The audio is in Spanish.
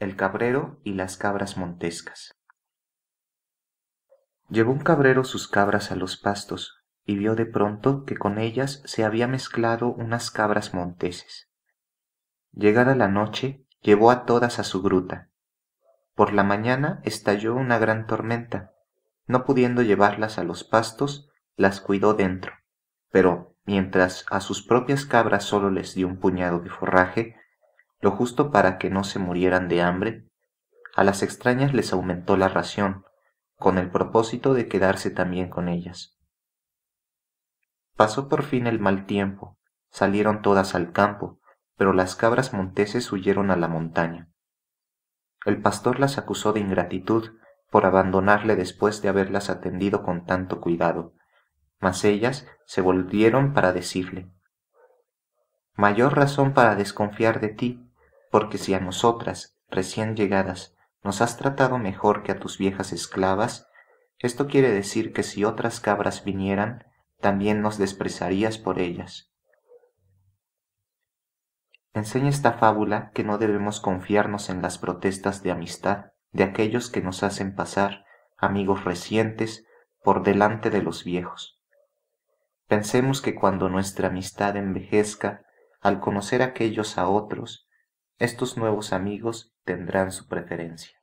el cabrero y las cabras montescas. Llevó un cabrero sus cabras a los pastos, y vio de pronto que con ellas se había mezclado unas cabras monteses. Llegada la noche, llevó a todas a su gruta. Por la mañana estalló una gran tormenta. No pudiendo llevarlas a los pastos, las cuidó dentro. Pero mientras a sus propias cabras solo les dio un puñado de forraje, lo justo para que no se murieran de hambre, a las extrañas les aumentó la ración, con el propósito de quedarse también con ellas. Pasó por fin el mal tiempo, salieron todas al campo, pero las cabras monteses huyeron a la montaña. El pastor las acusó de ingratitud por abandonarle después de haberlas atendido con tanto cuidado, mas ellas se volvieron para decirle, Mayor razón para desconfiar de ti, porque si a nosotras, recién llegadas, nos has tratado mejor que a tus viejas esclavas, esto quiere decir que si otras cabras vinieran, también nos desprezarías por ellas. Enseña esta fábula que no debemos confiarnos en las protestas de amistad de aquellos que nos hacen pasar, amigos recientes, por delante de los viejos. Pensemos que cuando nuestra amistad envejezca, al conocer aquellos a otros, estos nuevos amigos tendrán su preferencia